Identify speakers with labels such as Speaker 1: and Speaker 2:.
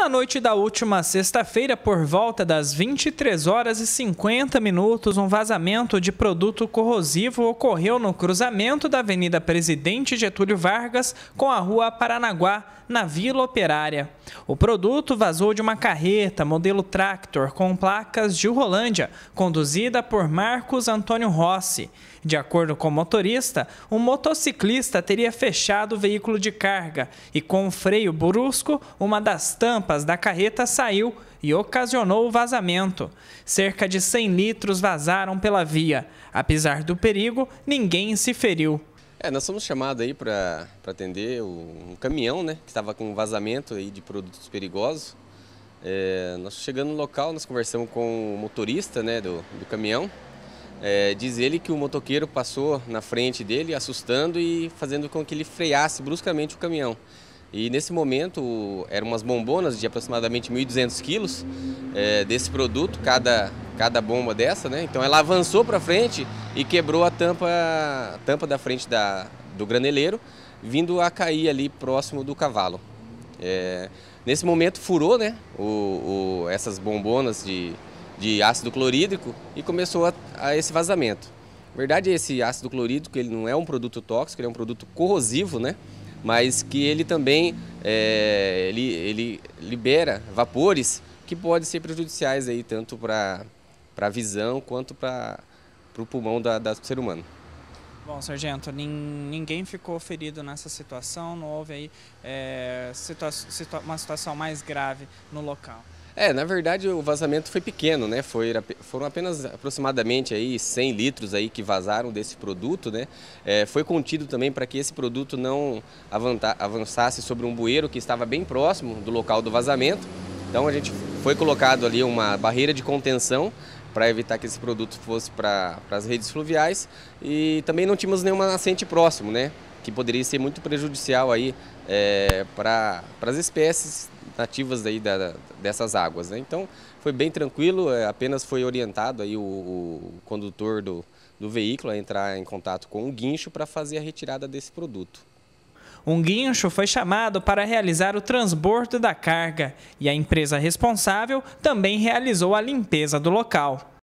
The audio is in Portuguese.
Speaker 1: Na noite da última sexta-feira, por volta das 23 horas e 50 minutos, um vazamento de produto corrosivo ocorreu no cruzamento da Avenida Presidente Getúlio Vargas com a Rua Paranaguá, na Vila Operária. O produto vazou de uma carreta modelo Tractor com placas de Rolândia, conduzida por Marcos Antônio Rossi. De acordo com o motorista, um motociclista teria fechado o veículo de carga e, com um freio brusco, uma das tampas da carreta saiu e ocasionou o vazamento. Cerca de 100 litros vazaram pela via. Apesar do perigo, ninguém se feriu. É, nós fomos
Speaker 2: chamados aí para atender um caminhão, né, que estava com vazamento aí de produtos perigosos. É, nós chegando no local, nós conversamos com o motorista, né, do, do caminhão. É, diz ele que o motoqueiro passou na frente dele, assustando e fazendo com que ele freasse bruscamente o caminhão. E nesse momento eram umas bombonas de aproximadamente 1.200 quilos é, desse produto, cada cada bomba dessa, né? Então ela avançou para frente e quebrou a tampa, a tampa da frente da, do graneleiro, vindo a cair ali próximo do cavalo. É, nesse momento furou, né? O, o, essas bombonas de, de ácido clorídrico e começou a, a esse vazamento. Na verdade, esse ácido clorídrico ele não é um produto tóxico, ele é um produto corrosivo, né? Mas que ele também é, ele, ele libera vapores que podem ser prejudiciais aí tanto para para a visão quanto para o pulmão da, da, do ser humano.
Speaker 1: Bom, sargento, ninguém ficou ferido nessa situação, não houve aí é, situa situa uma situação mais grave no local.
Speaker 2: É, na verdade o vazamento foi pequeno, né? Foi, foram apenas aproximadamente aí 100 litros aí que vazaram desse produto, né? É, foi contido também para que esse produto não avançasse sobre um bueiro que estava bem próximo do local do vazamento. Então a gente foi colocado ali uma barreira de contenção para evitar que esse produto fosse para as redes fluviais e também não tínhamos nenhuma nascente próximo, né? Que poderia ser muito prejudicial aí é, para as espécies nativas aí da, dessas águas. Né? Então foi bem tranquilo, é, apenas foi orientado aí o, o condutor do, do veículo a entrar em contato com o guincho para fazer a retirada desse produto
Speaker 1: um guincho foi chamado para realizar o transbordo da carga e a empresa responsável também realizou a limpeza do local.